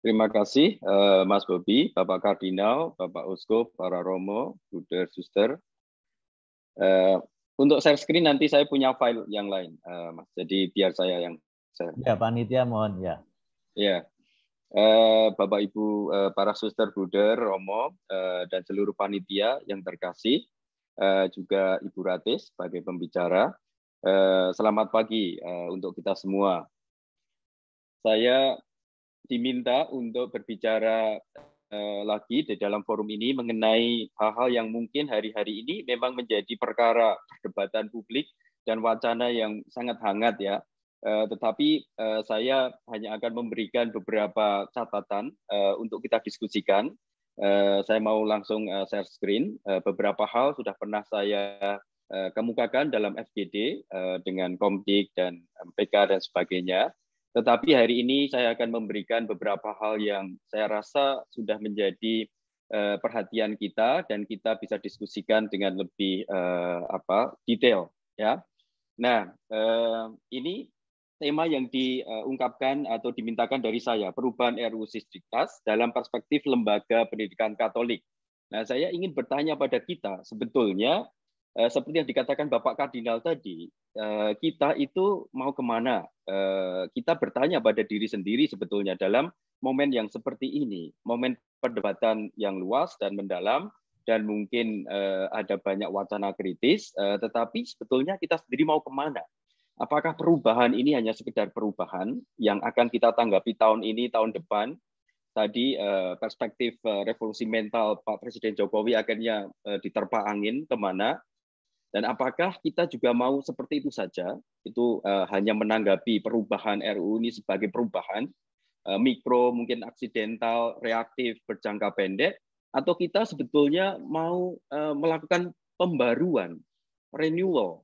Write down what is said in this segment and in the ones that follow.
Terima kasih uh, Mas Bobi, Bapak Kardinal, Bapak Uskup, para Romo, Buder, Suster. Uh, untuk share screen nanti saya punya file yang lain, uh, Mas. Jadi biar saya yang share. Ya, panitia mohon ya. Ya. uh, Bapak Ibu uh, para Suster Buder, Romo uh, dan seluruh panitia yang terkasih, uh, juga Ibu Ratis sebagai pembicara. Uh, selamat pagi uh, untuk kita semua. Saya diminta untuk berbicara uh, lagi di dalam forum ini mengenai hal-hal yang mungkin hari-hari ini memang menjadi perkara perdebatan publik dan wacana yang sangat hangat ya. Uh, tetapi uh, saya hanya akan memberikan beberapa catatan uh, untuk kita diskusikan. Uh, saya mau langsung uh, share screen. Uh, beberapa hal sudah pernah saya uh, kemukakan dalam FGD uh, dengan Komdik dan PK dan sebagainya. Tetapi hari ini saya akan memberikan beberapa hal yang saya rasa sudah menjadi eh, perhatian kita dan kita bisa diskusikan dengan lebih eh, apa detail ya. Nah, eh, ini tema yang diungkapkan atau dimintakan dari saya, perubahan RU Sisdiktas dalam perspektif lembaga pendidikan Katolik. Nah, saya ingin bertanya pada kita, sebetulnya Eh, seperti yang dikatakan Bapak Kardinal tadi, eh, kita itu mau kemana? Eh, kita bertanya pada diri sendiri sebetulnya dalam momen yang seperti ini, momen perdebatan yang luas dan mendalam, dan mungkin ada banyak wacana kritis, tetapi sebetulnya kita sendiri mau kemana? Apakah perubahan ini hanya sekedar perubahan yang akan kita tanggapi tahun ini, tahun depan, tadi perspektif revolusi mental Pak Presiden Jokowi akhirnya diterpa angin kemana dan apakah kita juga mau seperti itu saja, itu uh, hanya menanggapi perubahan RU ini sebagai perubahan uh, mikro, mungkin aksidental, reaktif, berjangka pendek, atau kita sebetulnya mau uh, melakukan pembaruan, renewal,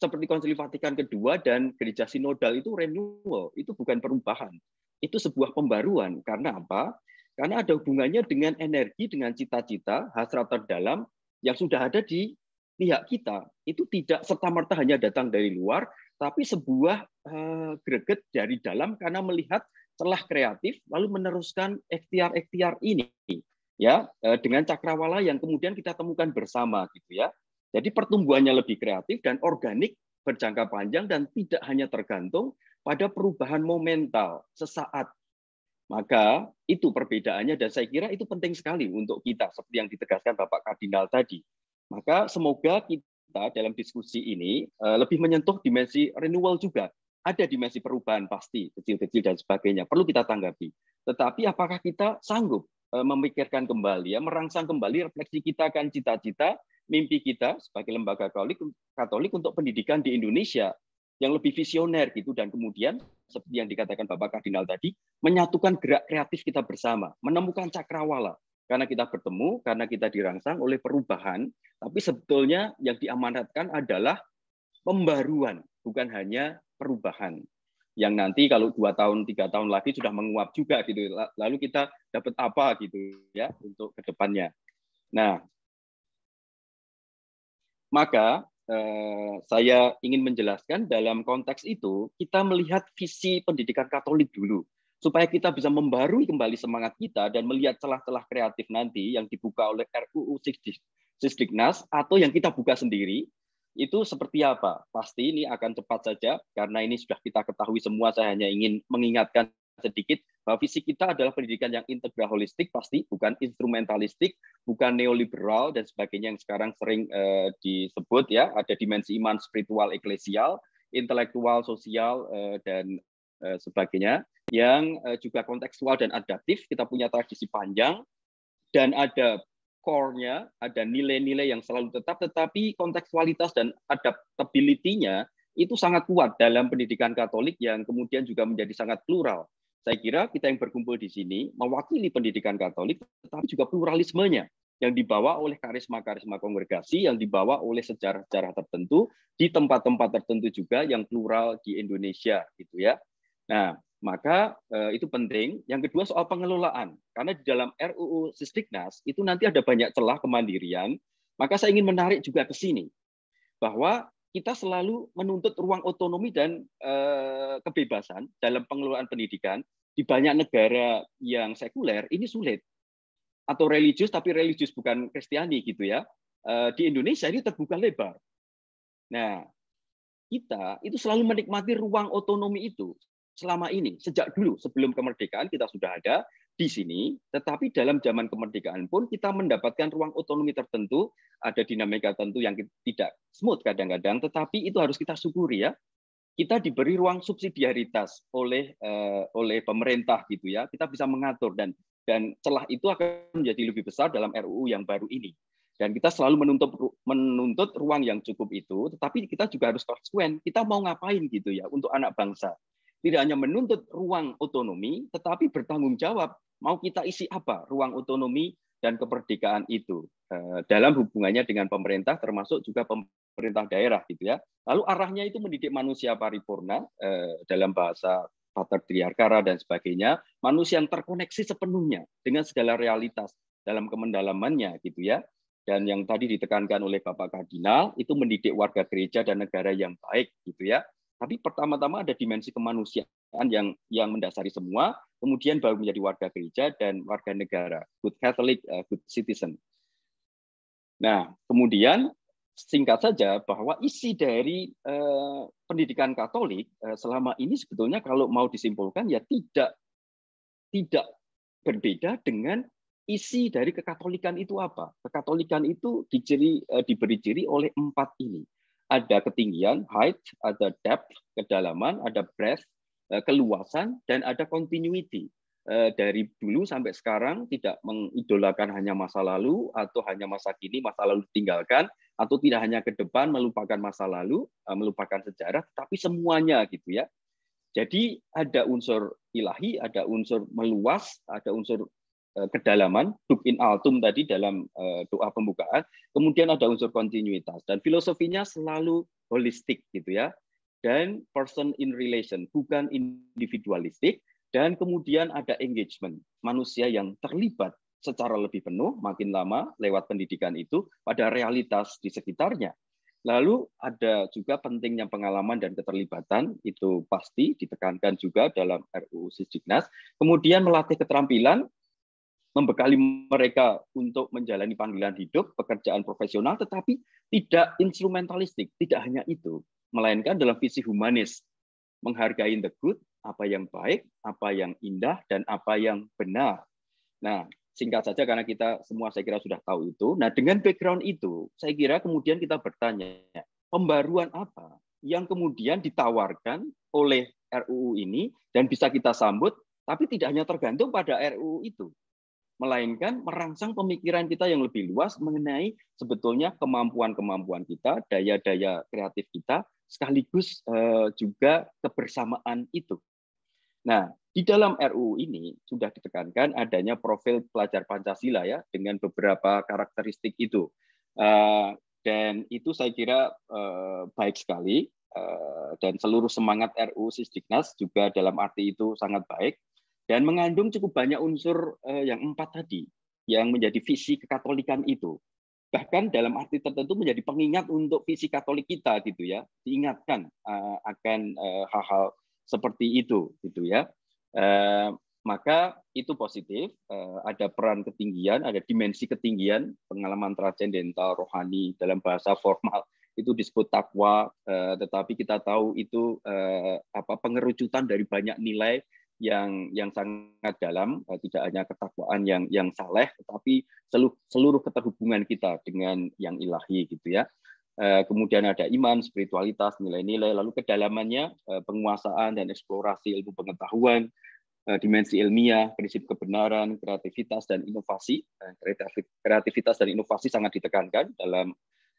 seperti Konsili Vatikan kedua dan Gereja Sinodal itu renewal, itu bukan perubahan, itu sebuah pembaruan. Karena apa? Karena ada hubungannya dengan energi, dengan cita-cita, hasrat terdalam yang sudah ada di pihak kita itu tidak serta-merta hanya datang dari luar, tapi sebuah eh, greget dari dalam karena melihat celah kreatif lalu meneruskan ikhtiar-ikhtiar ini ya eh, dengan cakrawala yang kemudian kita temukan bersama gitu ya. Jadi pertumbuhannya lebih kreatif dan organik berjangka panjang dan tidak hanya tergantung pada perubahan momental sesaat. Maka itu perbedaannya dan saya kira itu penting sekali untuk kita seperti yang ditegaskan Bapak Kardinal tadi maka semoga kita dalam diskusi ini eh, lebih menyentuh dimensi renewal juga. Ada dimensi perubahan pasti, kecil-kecil dan sebagainya. Perlu kita tanggapi. Tetapi apakah kita sanggup eh, memikirkan kembali, ya, merangsang kembali refleksi kita akan cita-cita, mimpi kita sebagai lembaga Katolik, Katolik untuk pendidikan di Indonesia yang lebih visioner gitu dan kemudian seperti yang dikatakan Bapak Kardinal tadi menyatukan gerak kreatif kita bersama menemukan cakrawala karena kita bertemu, karena kita dirangsang oleh perubahan, tapi sebetulnya yang diamanatkan adalah pembaruan, bukan hanya perubahan. Yang nanti kalau dua tahun, tiga tahun lagi sudah menguap juga gitu. Lalu kita dapat apa gitu ya untuk kedepannya. Nah, maka eh, saya ingin menjelaskan dalam konteks itu kita melihat visi pendidikan Katolik dulu supaya kita bisa membarui kembali semangat kita dan melihat celah-celah kreatif nanti yang dibuka oleh RUU Sisdiknas atau yang kita buka sendiri itu seperti apa? Pasti ini akan cepat saja karena ini sudah kita ketahui semua. Saya hanya ingin mengingatkan sedikit bahwa visi kita adalah pendidikan yang integral holistik pasti bukan instrumentalistik, bukan neoliberal dan sebagainya yang sekarang sering eh, disebut ya, ada dimensi iman, spiritual, eklesial, intelektual, sosial eh, dan Eh, sebagainya yang eh, juga kontekstual dan adaptif. Kita punya tradisi panjang dan ada core-nya, ada nilai-nilai yang selalu tetap, tetapi kontekstualitas dan adaptability-nya itu sangat kuat dalam pendidikan Katolik yang kemudian juga menjadi sangat plural. Saya kira kita yang berkumpul di sini mewakili pendidikan Katolik, tetapi juga pluralismenya yang dibawa oleh karisma-karisma kongregasi, yang dibawa oleh sejarah-sejarah tertentu di tempat-tempat tertentu juga yang plural di Indonesia, gitu ya. Nah, maka eh, itu penting. Yang kedua soal pengelolaan, karena di dalam RUU Sisdiknas itu nanti ada banyak celah kemandirian. Maka saya ingin menarik juga ke sini bahwa kita selalu menuntut ruang otonomi dan eh, kebebasan dalam pengelolaan pendidikan di banyak negara yang sekuler ini sulit atau religius tapi religius bukan Kristiani gitu ya. Eh, di Indonesia ini terbuka lebar. Nah, kita itu selalu menikmati ruang otonomi itu selama ini, sejak dulu sebelum kemerdekaan kita sudah ada di sini, tetapi dalam zaman kemerdekaan pun kita mendapatkan ruang otonomi tertentu, ada dinamika tertentu yang tidak smooth kadang-kadang, tetapi itu harus kita syukuri ya. Kita diberi ruang subsidiaritas oleh eh, oleh pemerintah gitu ya. Kita bisa mengatur dan dan celah itu akan menjadi lebih besar dalam RUU yang baru ini. Dan kita selalu menuntut menuntut ruang yang cukup itu, tetapi kita juga harus konsekuen. Kita mau ngapain gitu ya untuk anak bangsa tidak hanya menuntut ruang otonomi, tetapi bertanggung jawab mau kita isi apa ruang otonomi dan kemerdekaan itu eh, dalam hubungannya dengan pemerintah termasuk juga pemerintah daerah gitu ya. Lalu arahnya itu mendidik manusia paripurna eh, dalam bahasa Pater Triarkara dan sebagainya, manusia yang terkoneksi sepenuhnya dengan segala realitas dalam kemendalamannya gitu ya. Dan yang tadi ditekankan oleh Bapak Kardinal itu mendidik warga gereja dan negara yang baik gitu ya. Tapi pertama-tama ada dimensi kemanusiaan yang yang mendasari semua, kemudian baru menjadi warga gereja dan warga negara, good Catholic, eh, good citizen. Nah, kemudian singkat saja bahwa isi dari eh, pendidikan Katolik eh, selama ini sebetulnya kalau mau disimpulkan ya tidak tidak berbeda dengan isi dari kekatolikan itu apa? Kekatolikan itu diciri, diberi ciri oleh empat ini. Ada ketinggian, height, ada depth, kedalaman, ada breadth, eh, keluasan, dan ada continuity. Eh, dari dulu sampai sekarang tidak mengidolakan hanya masa lalu atau hanya masa kini, masa lalu ditinggalkan, atau tidak hanya ke depan melupakan masa lalu, eh, melupakan sejarah, tapi semuanya gitu ya. Jadi ada unsur ilahi, ada unsur meluas, ada unsur Eh, kedalaman dub in altum tadi dalam eh, doa pembukaan kemudian ada unsur kontinuitas dan filosofinya selalu holistik gitu ya dan person in relation bukan individualistik dan kemudian ada engagement manusia yang terlibat secara lebih penuh makin lama lewat pendidikan itu pada realitas di sekitarnya lalu ada juga pentingnya pengalaman dan keterlibatan itu pasti ditekankan juga dalam RUU Sisdiknas kemudian melatih keterampilan membekali mereka untuk menjalani panggilan hidup, pekerjaan profesional, tetapi tidak instrumentalistik, tidak hanya itu, melainkan dalam visi humanis, menghargai the good, apa yang baik, apa yang indah, dan apa yang benar. Nah, singkat saja karena kita semua saya kira sudah tahu itu. Nah, dengan background itu, saya kira kemudian kita bertanya, pembaruan apa yang kemudian ditawarkan oleh RUU ini dan bisa kita sambut, tapi tidak hanya tergantung pada RUU itu, melainkan merangsang pemikiran kita yang lebih luas mengenai sebetulnya kemampuan-kemampuan kita, daya-daya kreatif kita, sekaligus eh, juga kebersamaan itu. Nah, di dalam RUU ini sudah ditekankan adanya profil pelajar Pancasila ya dengan beberapa karakteristik itu. Eh, dan itu saya kira eh, baik sekali dan seluruh semangat RUU Sisdiknas juga dalam arti itu sangat baik dan mengandung cukup banyak unsur eh, yang empat tadi yang menjadi visi kekatolikan itu bahkan dalam arti tertentu menjadi pengingat untuk visi Katolik kita gitu ya diingatkan eh, akan eh, hal-hal seperti itu gitu ya maka itu positif ada peran ketinggian ada dimensi ketinggian pengalaman transcendental rohani dalam bahasa formal itu disebut takwa tetapi kita tahu itu apa pengerucutan dari banyak nilai yang yang sangat dalam eh, tidak hanya ketakwaan yang yang saleh tetapi seluruh, seluruh keterhubungan kita dengan yang ilahi gitu ya eh, kemudian ada iman spiritualitas nilai-nilai lalu kedalamannya eh, penguasaan dan eksplorasi ilmu pengetahuan dimensi ilmiah prinsip kebenaran kreativitas dan inovasi kreativitas dan inovasi sangat ditekankan dalam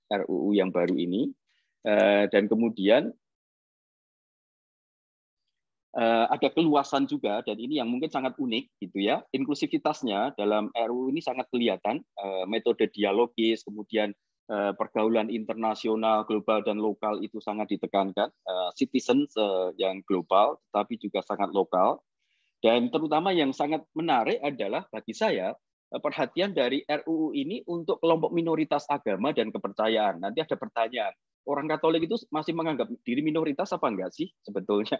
RUU yang baru ini dan kemudian Eh, ada keluasan juga dan ini yang mungkin sangat unik gitu ya inklusivitasnya dalam RU ini sangat kelihatan eh, metode dialogis kemudian eh, pergaulan internasional global dan lokal itu sangat ditekankan citizens yang global tapi juga sangat lokal dan terutama yang sangat menarik adalah bagi saya perhatian dari RUU ini untuk kelompok minoritas agama dan kepercayaan nanti ada pertanyaan orang Katolik itu masih menganggap diri minoritas apa enggak sih sebetulnya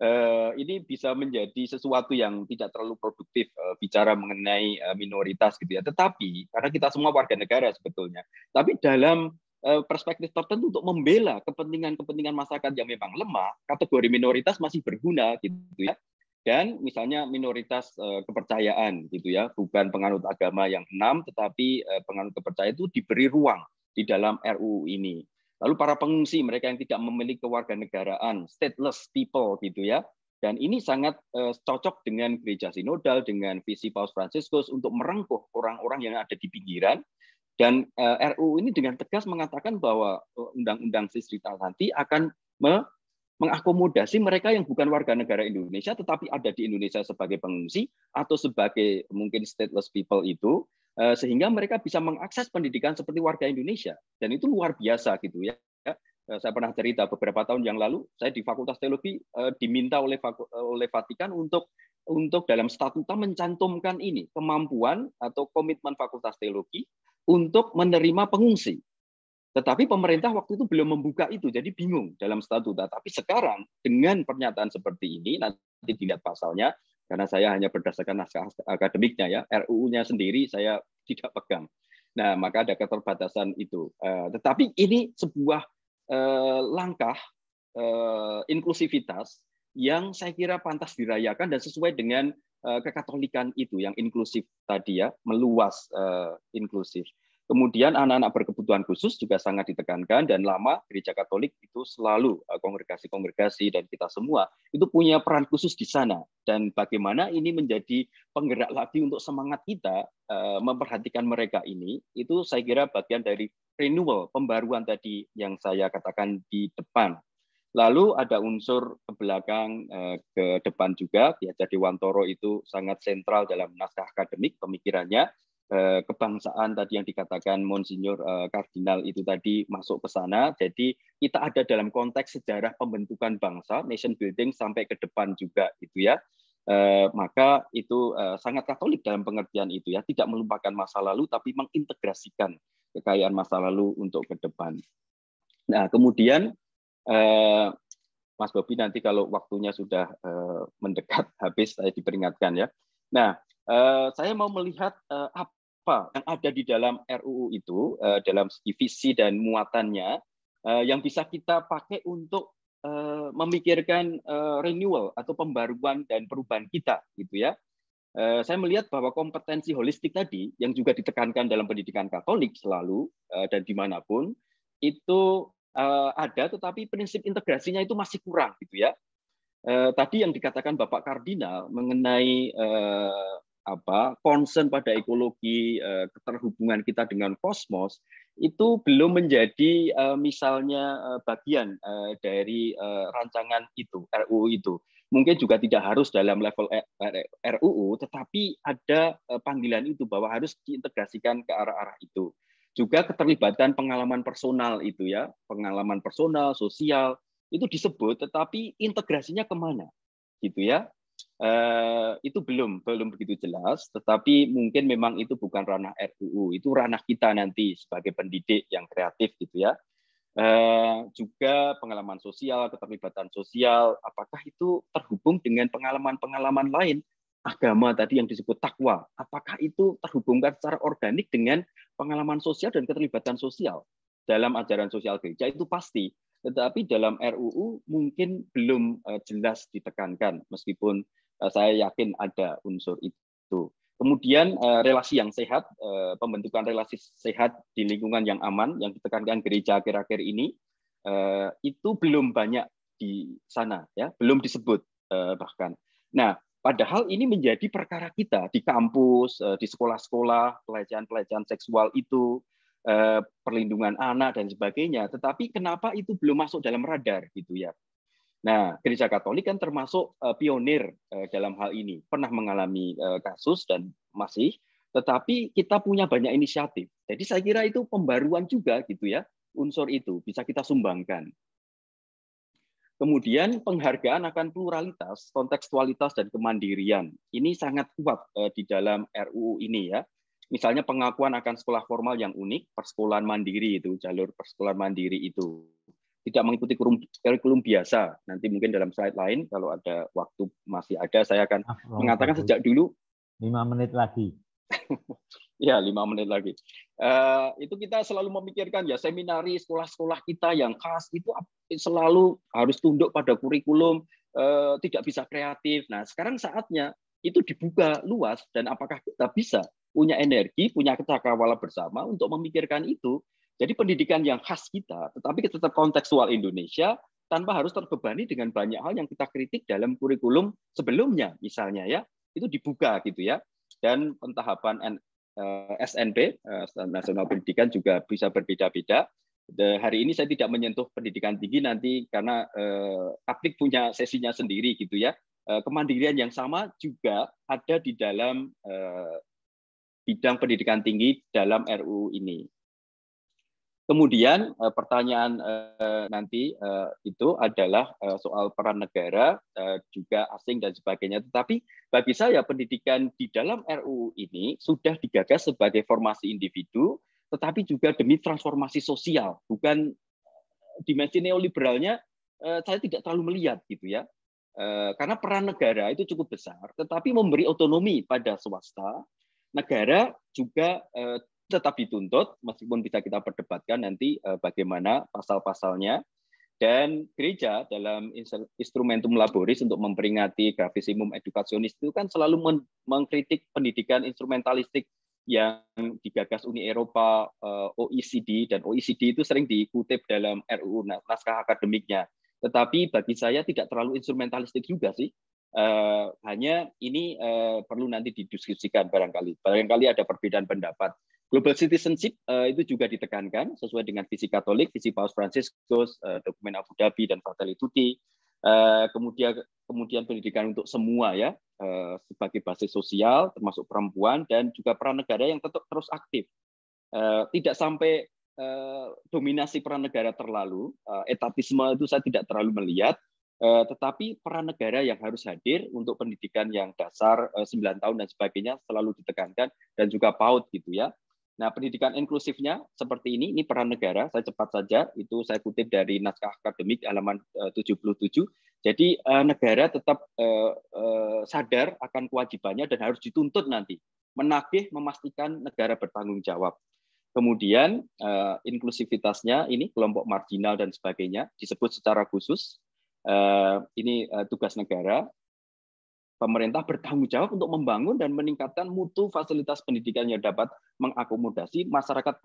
Eh, ini bisa menjadi sesuatu yang tidak terlalu produktif eh, bicara mengenai eh, minoritas gitu ya. Tetapi karena kita semua warga negara sebetulnya, tapi dalam perspektif tertentu untuk membela kepentingan-kepentingan masyarakat yang memang lemah, kategori minoritas masih berguna gitu ya. Dan misalnya minoritas kepercayaan gitu ya, bukan penganut agama yang enam, tetapi penganut kepercayaan itu diberi ruang di dalam RUU ini. Lalu para pengungsi, mereka yang tidak memiliki kewarganegaraan, stateless people gitu ya. Dan ini sangat eh, cocok dengan gereja sinodal, dengan visi Paus Franciscus untuk merengkuh orang-orang yang ada di pinggiran. Dan eh, RU ini dengan tegas mengatakan bahwa eh, Undang-Undang Sisrita nanti akan mengakomodasi mereka yang bukan warga negara Indonesia tetapi ada di Indonesia sebagai pengungsi atau sebagai mungkin stateless people itu Eh, sehingga mereka bisa mengakses pendidikan seperti warga Indonesia dan itu luar biasa gitu ya eh, saya pernah cerita beberapa tahun yang lalu saya di Fakultas Teologi eh, diminta oleh oleh Vatikan untuk untuk dalam statuta mencantumkan ini kemampuan atau komitmen Fakultas Teologi untuk menerima pengungsi tetapi pemerintah waktu itu belum membuka itu, jadi bingung dalam statuta. Tapi sekarang dengan pernyataan seperti ini, nanti dilihat pasalnya, karena saya hanya berdasarkan naskah akademiknya ya, RUU-nya sendiri saya tidak pegang. Nah, maka ada keterbatasan itu. Eh, tetapi ini sebuah eh, langkah eh, inklusivitas yang saya kira pantas dirayakan dan sesuai dengan kekatolikan itu yang inklusif tadi ya, meluas inklusif. Kemudian anak-anak berkebutuhan khusus juga sangat ditekankan dan lama gereja Katolik itu selalu eh, kongregasi-kongregasi dan kita semua itu punya peran khusus di sana dan bagaimana ini menjadi penggerak lagi untuk semangat kita eh, memperhatikan mereka ini itu saya kira bagian dari renewal pembaruan tadi yang saya katakan di depan. Lalu ada unsur ke belakang, eh, ke depan juga. ya jadi Wantoro itu sangat sentral dalam naskah akademik pemikirannya. Eh, kebangsaan tadi yang dikatakan Monsinyur eh, Kardinal itu tadi masuk ke sana. Jadi kita ada dalam konteks sejarah pembentukan bangsa, nation building sampai ke depan juga itu ya. Eh, maka itu sangat Katolik dalam pengertian itu ya, tidak melupakan masa lalu tapi mengintegrasikan kekayaan masa lalu untuk ke depan. Nah kemudian Mas Bobi nanti kalau waktunya sudah mendekat habis saya diperingatkan ya. Nah saya mau melihat apa apa yang ada di dalam RUU itu eh, dalam visi dan muatannya eh, yang bisa kita pakai untuk eh, memikirkan renewal atau pembaruan dan perubahan kita gitu ya saya melihat bahwa kompetensi holistik tadi yang juga ditekankan dalam pendidikan Katolik selalu dan dimanapun itu ada, tetapi prinsip integrasinya itu masih kurang gitu ya. Tadi yang dikatakan Bapak Kardinal mengenai apa concern pada ekologi eh, keterhubungan kita dengan kosmos itu belum menjadi eh, misalnya eh, bagian dari rancangan itu RUU itu mungkin juga tidak harus dalam level e, RUU tetapi ada panggilan itu bahwa harus diintegrasikan ke arah-arah itu juga keterlibatan pengalaman personal itu ya pengalaman personal sosial itu disebut tetapi integrasinya kemana gitu ya Eh, itu belum belum begitu jelas, tetapi mungkin memang itu bukan ranah RUU, itu ranah kita nanti sebagai pendidik yang kreatif gitu ya. Uh, juga pengalaman sosial, keterlibatan sosial, apakah itu terhubung dengan pengalaman-pengalaman lain agama tadi yang disebut takwa, apakah itu terhubungkan secara organik dengan pengalaman sosial dan keterlibatan sosial dalam ajaran sosial gereja itu pasti, tetapi dalam RUU mungkin belum eh, jelas ditekankan meskipun Eh, saya yakin ada unsur itu. Kemudian eh, relasi yang sehat, eh, pembentukan relasi sehat di lingkungan yang aman yang ditekankan gereja akhir-akhir ini itu belum banyak di sana ya, belum disebut bahkan. Nah, padahal ini menjadi perkara kita di kampus, di sekolah-sekolah, pelecehan-pelecehan seksual itu, perlindungan anak dan sebagainya. Tetapi kenapa itu belum masuk dalam radar gitu ya? Nah, Gereja Katolik kan termasuk uh, pionir uh, dalam hal ini, pernah mengalami uh, kasus dan masih, tetapi kita punya banyak inisiatif. Jadi saya kira itu pembaruan juga gitu ya, unsur itu bisa kita sumbangkan. Kemudian penghargaan akan pluralitas, kontekstualitas dan kemandirian. Ini sangat kuat uh, di dalam RUU ini ya. Misalnya pengakuan akan sekolah formal yang unik, persekolahan mandiri itu, jalur persekolahan mandiri itu tidak mengikuti kurikulum biasa. Nanti mungkin dalam slide lain kalau ada waktu masih ada saya akan ah, oh, mengatakan sejak dulu lima menit lagi. ya lima menit lagi. Uh, itu kita selalu memikirkan ya seminari sekolah-sekolah kita yang khas itu selalu harus tunduk pada kurikulum, uh, tidak bisa kreatif. Nah sekarang saatnya itu dibuka luas dan apakah kita bisa punya energi, punya cakrawala bersama untuk memikirkan itu jadi pendidikan yang khas kita, tetapi kita tetap konteksual Indonesia tanpa harus terbebani dengan banyak hal yang kita kritik dalam kurikulum sebelumnya, misalnya ya, itu dibuka gitu ya. Dan pentahapan eh, SNP eh, Nasional Pendidikan juga bisa berbeda-beda. Hari ini saya tidak menyentuh pendidikan tinggi nanti karena Aplik eh, punya sesinya sendiri gitu ya. Kemandirian yang sama juga ada di dalam bidang pendidikan tinggi dalam RU ini. Kemudian eh, pertanyaan eh, nanti eh, itu adalah soal peran negara juga asing dan sebagainya. Tetapi bagi saya pendidikan di dalam RUU ini sudah digagas sebagai formasi individu, tetapi juga demi transformasi sosial, bukan dimensi neoliberalnya saya tidak terlalu melihat gitu ya. Karena peran negara itu cukup besar, tetapi memberi otonomi pada swasta, negara juga tetap dituntut meskipun bisa kita perdebatkan nanti eh, bagaimana pasal-pasalnya dan gereja dalam instrumentum laboris untuk memperingati gravisimum edukasionis itu kan selalu mengkritik pendidikan instrumentalistik yang digagas Uni Eropa, eh, OECD dan OECD itu sering dikutip dalam RUU naskah akademiknya. Tetapi bagi saya tidak terlalu instrumentalistik juga sih. Eh, hanya ini perlu nanti didiskusikan barangkali. Barangkali ada perbedaan pendapat. Global citizenship uh, itu juga ditekankan sesuai dengan visi Katolik, visi Paus Franciscus, uh, dokumen Abu Dhabi dan Fratelli Tutti. Uh, eh, kemudian kemudian pendidikan untuk semua ya uh, sebagai basis sosial termasuk perempuan dan juga peran negara yang tetap terus aktif. Uh, tidak sampai uh, dominasi peran negara terlalu, uh, etatisme itu saya tidak terlalu melihat, uh, tetapi peran negara yang harus hadir untuk pendidikan yang dasar uh, 9 tahun dan sebagainya selalu ditekankan dan juga PAUD gitu ya Nah, pendidikan inklusifnya seperti ini, ini peran negara, saya cepat saja, itu saya kutip dari naskah akademik halaman 77. Eh, Jadi eh, negara tetap eh, sadar akan kewajibannya dan harus dituntut nanti. Menagih memastikan negara bertanggung jawab. Kemudian inklusivitasnya ini kelompok marginal dan sebagainya disebut secara khusus. Ini tugas negara pemerintah bertanggung jawab untuk membangun dan meningkatkan mutu fasilitas pendidikan yang dapat mengakomodasi masyarakat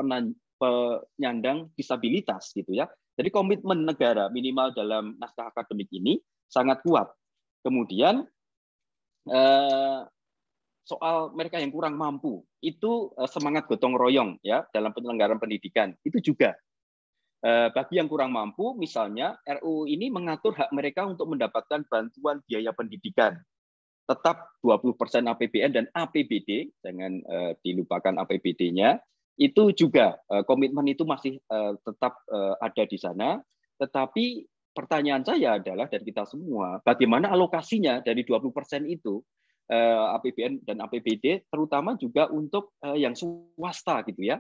penyandang disabilitas gitu ya. Jadi komitmen negara minimal dalam naskah akademik ini sangat kuat. Kemudian eh, soal mereka yang kurang mampu itu eh, semangat gotong royong ya dalam penyelenggaraan pendidikan itu juga eh, bagi yang kurang mampu misalnya RUU ini mengatur hak mereka untuk mendapatkan bantuan biaya pendidikan tetap 20% APBN dan APBD, jangan uh, dilupakan APBD-nya, itu juga uh, komitmen itu masih uh, tetap uh, ada di sana. Tetapi pertanyaan saya adalah dari kita semua, bagaimana alokasinya dari 20% itu uh, APBN dan APBD, terutama juga untuk uh, yang swasta gitu ya.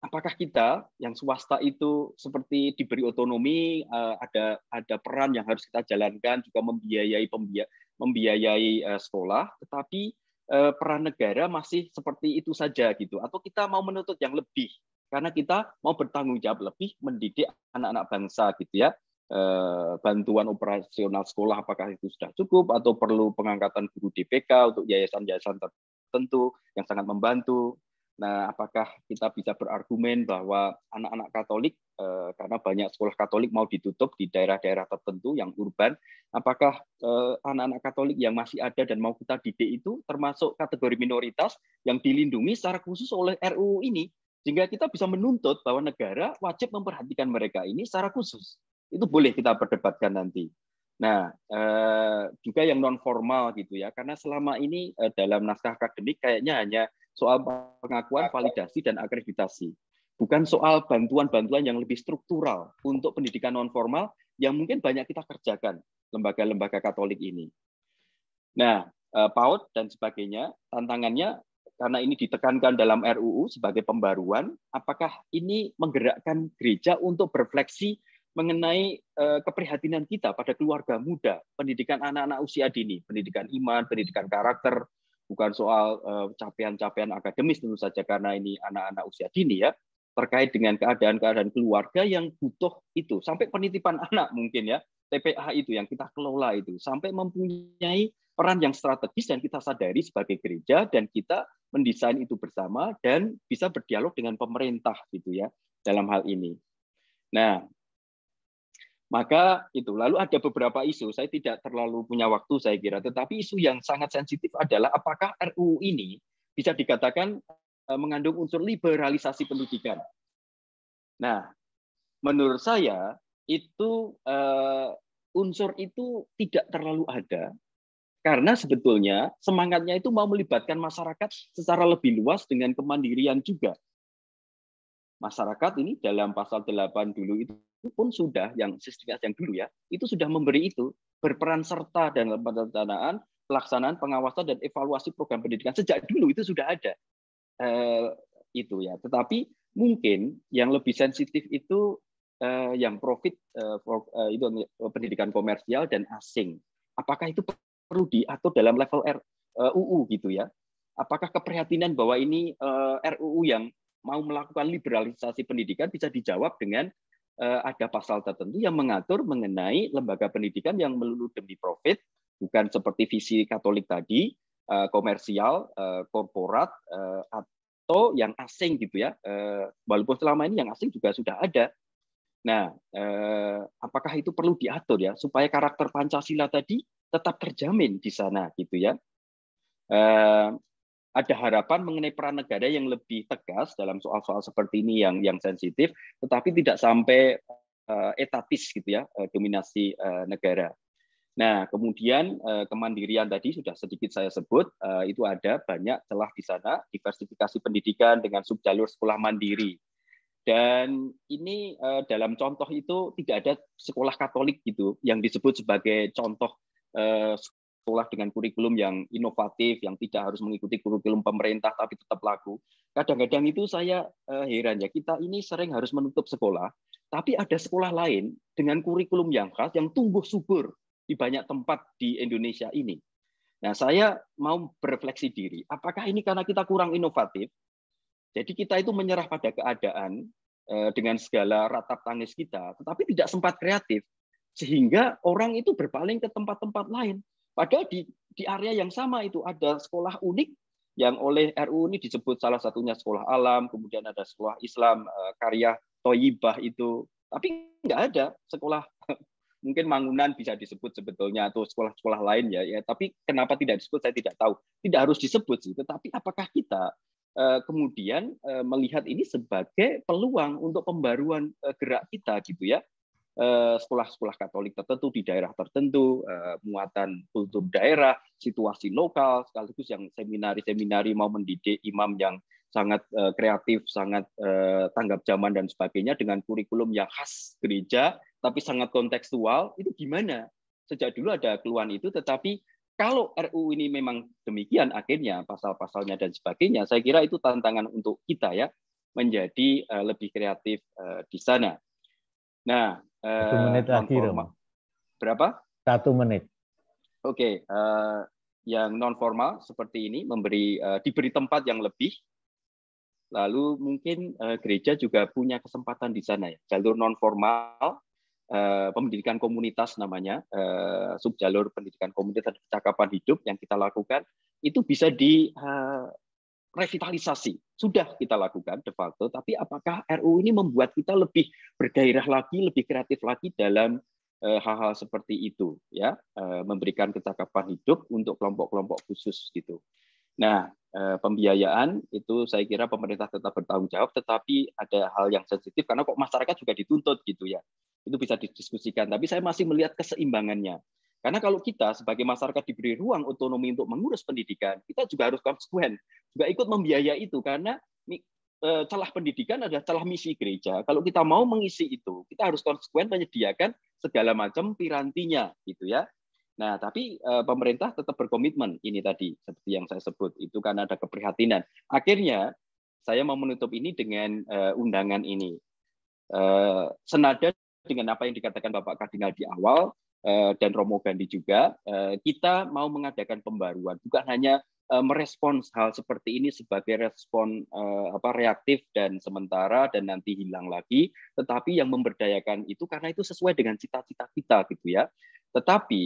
Apakah kita yang swasta itu seperti diberi otonomi, ada ada peran yang harus kita jalankan, juga membiayai pembiaya membiayai eh, sekolah, tetapi uh, peran negara masih seperti itu saja gitu. Atau kita mau menuntut yang lebih karena kita mau bertanggung jawab lebih mendidik anak-anak bangsa gitu ya. Eh, bantuan operasional sekolah apakah itu sudah cukup atau perlu pengangkatan guru DPK untuk yayasan-yayasan tertentu yang sangat membantu Nah, apakah kita bisa berargumen bahwa anak-anak Katolik eh, karena banyak sekolah Katolik mau ditutup di daerah-daerah tertentu yang urban, apakah eh, anak-anak Katolik yang masih ada dan mau kita didik itu termasuk kategori minoritas yang dilindungi secara khusus oleh RUU ini? Sehingga kita bisa menuntut bahwa negara wajib memperhatikan mereka ini secara khusus. Itu boleh kita perdebatkan nanti. Nah, eh, juga yang non formal gitu ya, karena selama ini dalam naskah akademik kayaknya hanya soal pengakuan, validasi, dan akreditasi. Bukan soal bantuan-bantuan yang lebih struktural untuk pendidikan nonformal yang mungkin banyak kita kerjakan lembaga-lembaga Katolik ini. Nah, eh, PAUD dan sebagainya, tantangannya karena ini ditekankan dalam RUU sebagai pembaruan, apakah ini menggerakkan gereja untuk berfleksi mengenai eh, keprihatinan kita pada keluarga muda, pendidikan anak-anak usia dini, pendidikan iman, pendidikan karakter, bukan soal eh, capaian-capaian akademis tentu saja karena ini anak-anak usia dini ya terkait dengan keadaan-keadaan keluarga yang butuh itu sampai penitipan anak mungkin ya TPA itu yang kita kelola itu sampai mempunyai peran yang strategis dan kita sadari sebagai gereja dan kita mendesain itu bersama dan bisa berdialog dengan pemerintah gitu ya dalam hal ini. Nah, maka itu. Lalu ada beberapa isu. Saya tidak terlalu punya waktu saya kira. Tetapi isu yang sangat sensitif adalah apakah RUU ini bisa dikatakan eh, mengandung unsur liberalisasi pendidikan. Nah, menurut saya itu eh, unsur itu tidak terlalu ada karena sebetulnya semangatnya itu mau melibatkan masyarakat secara lebih luas dengan kemandirian juga. Masyarakat ini dalam pasal 8 dulu itu pun sudah yang sistemnya yang dulu ya itu sudah memberi itu berperan serta dalam perencanaan pelaksanaan pengawasan dan evaluasi program pendidikan sejak dulu itu sudah ada eh, itu ya tetapi mungkin yang lebih sensitif itu eh, yang profit eh, for, e, eh, itu eh, pendidikan komersial dan asing apakah itu perlu diatur dalam level R, e, eh, UU gitu ya apakah keprihatinan bahwa ini e, RUU yang mau melakukan liberalisasi pendidikan bisa dijawab dengan Eh, ada pasal tertentu yang mengatur mengenai lembaga pendidikan yang melulu demi profit, bukan seperti visi Katolik tadi, eh, komersial, eh, korporat, atau yang asing gitu ya. Walaupun selama ini yang asing juga sudah ada. Nah, apakah itu perlu diatur ya supaya karakter Pancasila tadi tetap terjamin di sana gitu ya? ada harapan mengenai peran negara yang lebih tegas dalam soal-soal seperti ini yang yang sensitif, tetapi tidak sampai uh, eh, etatis gitu ya uh, dominasi uh, negara. Nah, kemudian uh, kemandirian tadi sudah sedikit saya sebut, uh, itu ada banyak celah di sana, diversifikasi pendidikan dengan sub jalur sekolah mandiri. Dan ini uh, dalam contoh itu tidak ada sekolah Katolik gitu yang disebut sebagai contoh sekolah dengan kurikulum yang inovatif, yang tidak harus mengikuti kurikulum pemerintah tapi tetap laku. Kadang-kadang itu saya eh, heran ya, kita ini sering harus menutup sekolah, tapi ada sekolah lain dengan kurikulum yang khas yang tumbuh subur di banyak tempat di Indonesia ini. Nah, saya mau berefleksi diri, apakah ini karena kita kurang inovatif? Jadi kita itu menyerah pada keadaan eh, dengan segala ratap tangis kita, tetapi tidak sempat kreatif sehingga orang itu berpaling ke tempat-tempat lain Padahal di, di area yang sama itu ada sekolah unik yang oleh RU ini disebut salah satunya sekolah alam, kemudian ada sekolah Islam eh, karya Toyibah itu. Tapi nggak ada sekolah mungkin bangunan bisa disebut sebetulnya atau sekolah-sekolah lain ya, ya. Tapi kenapa tidak disebut saya tidak tahu. Tidak harus disebut sih, tetapi apakah kita eh, kemudian eh, melihat ini sebagai peluang untuk pembaruan gerak kita gitu ya Eh, sekolah-sekolah Katolik tertentu di daerah tertentu, eh, muatan kultur daerah, situasi lokal, sekaligus yang seminari-seminari mau mendidik imam yang sangat eh, kreatif, sangat tanggap zaman dan sebagainya dengan kurikulum yang khas gereja, tapi sangat kontekstual, itu gimana? Sejak dulu ada keluhan itu, tetapi kalau RU ini memang demikian akhirnya pasal-pasalnya dan sebagainya, saya kira itu tantangan untuk kita ya menjadi lebih kreatif di sana. Nah, satu eh, menit lagi, Roma. Berapa? Satu menit. Oke, okay, uh, eh, yang non formal seperti ini memberi uh, diberi tempat yang lebih. Lalu mungkin uh, gereja juga punya kesempatan di sana ya. Jalur non formal, uh, pendidikan komunitas namanya, uh, subjalur pendidikan komunitas percakapan hidup yang kita lakukan itu bisa di uh, revitalisasi sudah kita lakukan de facto, tapi apakah RU ini membuat kita lebih bergairah lagi, lebih kreatif lagi dalam eh, hal-hal seperti itu, ya, eh, memberikan kecakapan hidup untuk kelompok-kelompok khusus gitu. Nah, eh, pembiayaan itu saya kira pemerintah tetap bertanggung jawab, tetapi ada hal yang sensitif karena kok masyarakat juga dituntut gitu ya. Itu bisa didiskusikan, tapi saya masih melihat keseimbangannya. Karena kalau kita sebagai masyarakat diberi ruang otonomi untuk mengurus pendidikan, kita juga harus konsekuen, juga ikut membiayai itu karena e, celah pendidikan adalah celah misi gereja. Kalau kita mau mengisi itu, kita harus konsekuen menyediakan segala macam pirantinya, gitu ya. Nah, tapi e, pemerintah tetap berkomitmen ini tadi seperti yang saya sebut itu karena ada keprihatinan. Akhirnya saya mau menutup ini dengan e, undangan ini. senada dengan apa yang dikatakan Bapak Kardinal di awal, Eh, dan Romo Gandhi juga, eh, kita mau mengadakan pembaruan, bukan hanya eh, merespons hal seperti ini sebagai respon apa reaktif dan sementara dan nanti hilang lagi, tetapi yang memberdayakan itu karena itu sesuai dengan cita-cita kita gitu ya. Tetapi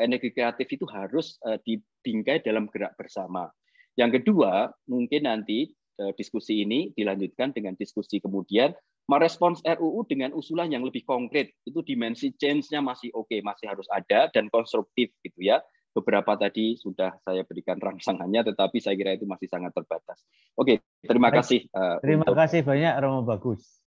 energi kreatif itu harus dibingkai dalam gerak bersama. Yang kedua, mungkin nanti diskusi ini dilanjutkan dengan diskusi kemudian merespons RUU dengan usulan yang lebih konkret. Itu dimensi change-nya masih oke, okay, masih harus ada dan konstruktif gitu ya. Beberapa tadi sudah saya berikan rangsangannya, tetapi saya kira itu masih sangat terbatas. Oke, okay, terima Baik. kasih. Uh, terima untuk... kasih banyak Romo Bagus.